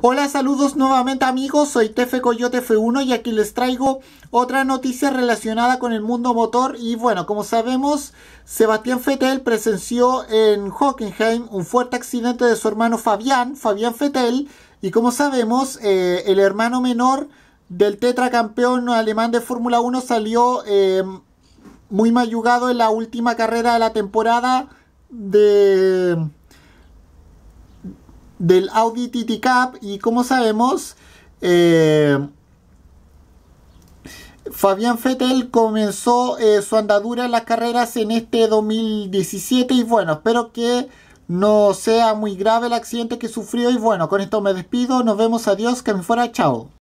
Hola, saludos nuevamente amigos, soy Tefe Coyote F1 y aquí les traigo otra noticia relacionada con el mundo motor y bueno, como sabemos, Sebastián Fettel presenció en Hockenheim un fuerte accidente de su hermano Fabián, Fabián Fettel, y como sabemos, eh, el hermano menor del tetracampeón alemán de Fórmula 1 salió em, muy mayugado en la última carrera de la temporada de del Audi TT Cup y como sabemos eh, Fabián Fettel comenzó eh, su andadura en las carreras en este 2017 y bueno, espero que no sea muy grave el accidente que sufrió y bueno, con esto me despido, nos vemos, adiós, que me fuera, chao.